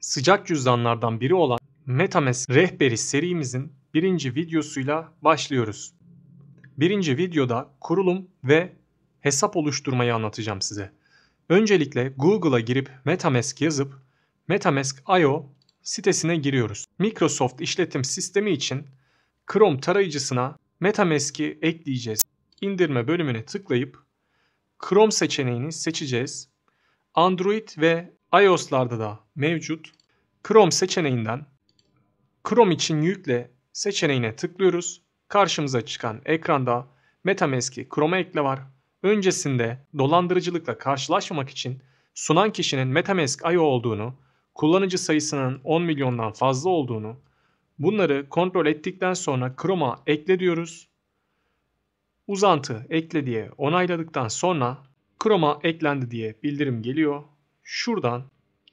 sıcak cüzdanlardan biri olan MetaMask rehberi serimizin birinci videosuyla başlıyoruz. Birinci videoda kurulum ve hesap oluşturmayı anlatacağım size. Öncelikle Google'a girip MetaMask yazıp MetaMask.io sitesine giriyoruz. Microsoft işletim sistemi için Chrome tarayıcısına MetaMask'i ekleyeceğiz. İndirme bölümüne tıklayıp Chrome seçeneğini seçeceğiz. Android ve iOS'larda da mevcut. Chrome seçeneğinden Chrome için yükle seçeneğine tıklıyoruz. Karşımıza çıkan ekranda MetaMask'i Chrome'a ekle var. Öncesinde dolandırıcılıkla karşılaşmamak için sunan kişinin MetaMask IO olduğunu, kullanıcı sayısının 10 milyondan fazla olduğunu, bunları kontrol ettikten sonra Chrome'a ekle diyoruz. Uzantı ekle diye onayladıktan sonra Chrome'a eklendi diye bildirim geliyor şuradan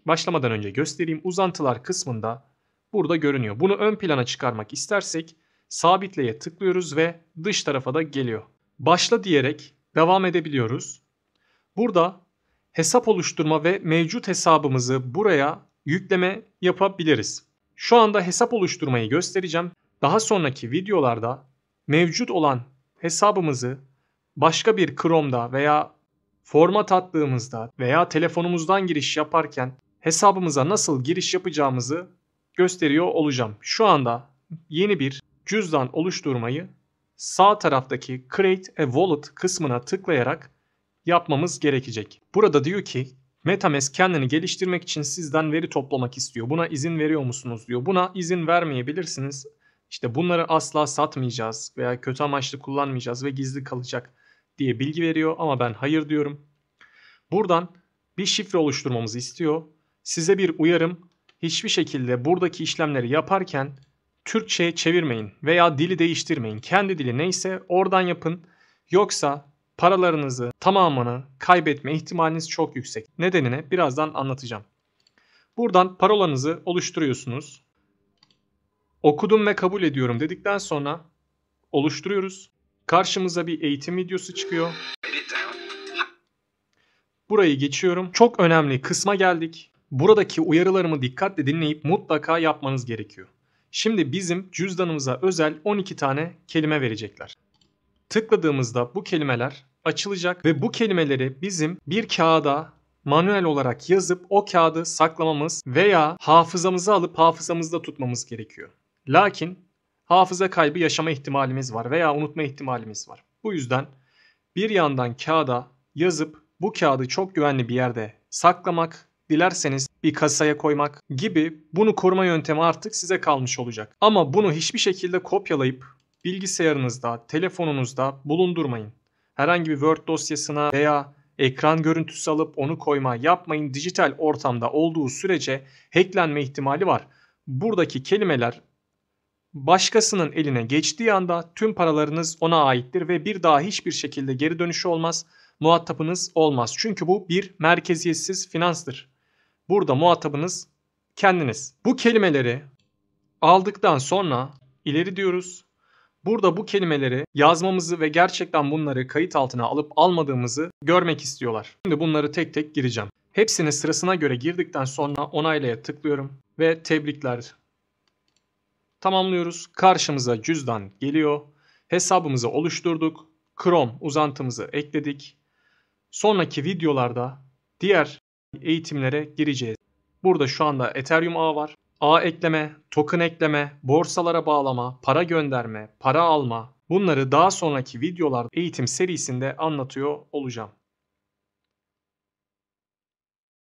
başlamadan önce göstereyim. Uzantılar kısmında burada görünüyor. Bunu ön plana çıkarmak istersek sabitleye tıklıyoruz ve dış tarafa da geliyor. Başla diyerek devam edebiliyoruz. Burada hesap oluşturma ve mevcut hesabımızı buraya yükleme yapabiliriz. Şu anda hesap oluşturmayı göstereceğim. Daha sonraki videolarda mevcut olan hesabımızı başka bir Chrome'da veya format attığımızda veya telefonumuzdan giriş yaparken hesabımıza nasıl giriş yapacağımızı gösteriyor olacağım. Şu anda yeni bir cüzdan oluşturmayı sağ taraftaki Create a Wallet kısmına tıklayarak yapmamız gerekecek. Burada diyor ki MetaMask kendini geliştirmek için sizden veri toplamak istiyor. Buna izin veriyor musunuz diyor. Buna izin vermeyebilirsiniz. İşte bunları asla satmayacağız veya kötü amaçlı kullanmayacağız ve gizli kalacak diye bilgi veriyor ama ben hayır diyorum. Buradan bir şifre oluşturmamızı istiyor. Size bir uyarım. Hiçbir şekilde buradaki işlemleri yaparken Türkçe'ye çevirmeyin veya dili değiştirmeyin. Kendi dili neyse oradan yapın. Yoksa paralarınızı tamamını kaybetme ihtimaliniz çok yüksek. Nedenini birazdan anlatacağım. Buradan parolanızı oluşturuyorsunuz. Okudum ve kabul ediyorum dedikten sonra oluşturuyoruz. Karşımıza bir eğitim videosu çıkıyor. Burayı geçiyorum. Çok önemli kısma geldik. Buradaki uyarılarımı dikkatle dinleyip mutlaka yapmanız gerekiyor. Şimdi bizim cüzdanımıza özel 12 tane kelime verecekler. Tıkladığımızda bu kelimeler açılacak ve bu kelimeleri bizim bir kağıda manuel olarak yazıp o kağıdı saklamamız veya hafızamızı alıp hafızamızda tutmamız gerekiyor. Lakin hafıza kaybı yaşama ihtimalimiz var veya unutma ihtimalimiz var. Bu yüzden bir yandan kağıda yazıp bu kağıdı çok güvenli bir yerde saklamak, dilerseniz bir kasaya koymak gibi bunu koruma yöntemi artık size kalmış olacak. Ama bunu hiçbir şekilde kopyalayıp bilgisayarınızda, telefonunuzda bulundurmayın. Herhangi bir Word dosyasına veya ekran görüntüsü alıp onu koyma yapmayın. Dijital ortamda olduğu sürece hacklenme ihtimali var. Buradaki kelimeler başkasının eline geçtiği anda tüm paralarınız ona aittir ve bir daha hiçbir şekilde geri dönüşü olmaz, muhatabınız olmaz. Çünkü bu bir merkeziyetsiz finanstır. Burada muhatabınız kendiniz. Bu kelimeleri aldıktan sonra ileri diyoruz. Burada bu kelimeleri yazmamızı ve gerçekten bunları kayıt altına alıp almadığımızı görmek istiyorlar. Şimdi bunları tek tek gireceğim. Hepsini sırasına göre girdikten sonra onaylaya tıklıyorum ve tebrikler tamamlıyoruz. Karşımıza cüzdan geliyor. Hesabımızı oluşturduk. Chrome uzantımızı ekledik. Sonraki videolarda diğer eğitimlere gireceğiz. Burada şu anda Ethereum ağı var. Ağ ekleme, token ekleme, borsalara bağlama, para gönderme, para alma bunları daha sonraki videolarda eğitim serisinde anlatıyor olacağım.